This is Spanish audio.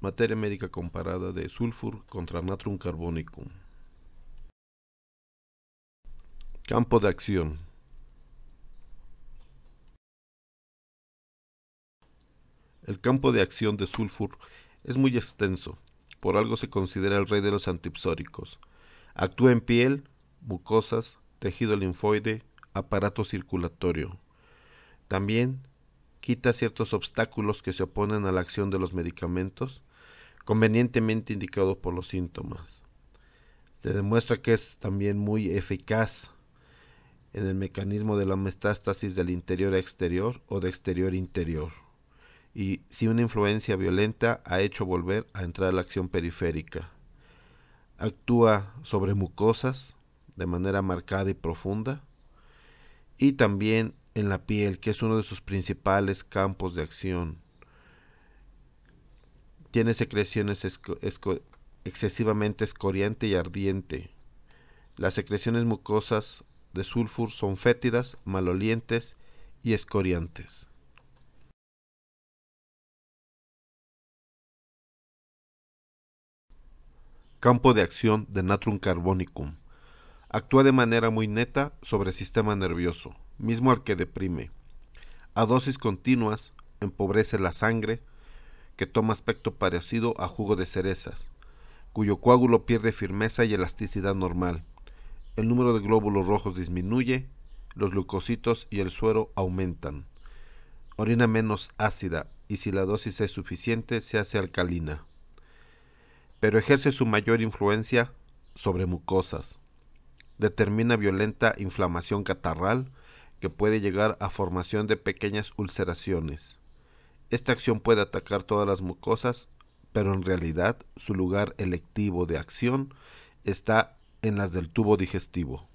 Materia médica comparada de sulfur contra natrum carbonicum. Campo de acción. El campo de acción de sulfur es muy extenso, por algo se considera el rey de los antipsóricos. Actúa en piel, mucosas, tejido linfoide, aparato circulatorio. También quita ciertos obstáculos que se oponen a la acción de los medicamentos convenientemente indicado por los síntomas. Se demuestra que es también muy eficaz en el mecanismo de la metástasis del interior a exterior o de exterior a interior, y si una influencia violenta ha hecho volver a entrar la acción periférica. Actúa sobre mucosas de manera marcada y profunda, y también en la piel, que es uno de sus principales campos de acción tiene secreciones excesivamente escoriante y ardiente. Las secreciones mucosas de sulfur son fétidas, malolientes y escoriantes. Campo de acción de natrum carbonicum. Actúa de manera muy neta sobre el sistema nervioso, mismo al que deprime. A dosis continuas, empobrece la sangre, que toma aspecto parecido a jugo de cerezas, cuyo coágulo pierde firmeza y elasticidad normal. El número de glóbulos rojos disminuye, los leucocitos y el suero aumentan. Orina menos ácida y si la dosis es suficiente se hace alcalina. Pero ejerce su mayor influencia sobre mucosas. Determina violenta inflamación catarral que puede llegar a formación de pequeñas ulceraciones. Esta acción puede atacar todas las mucosas, pero en realidad su lugar electivo de acción está en las del tubo digestivo.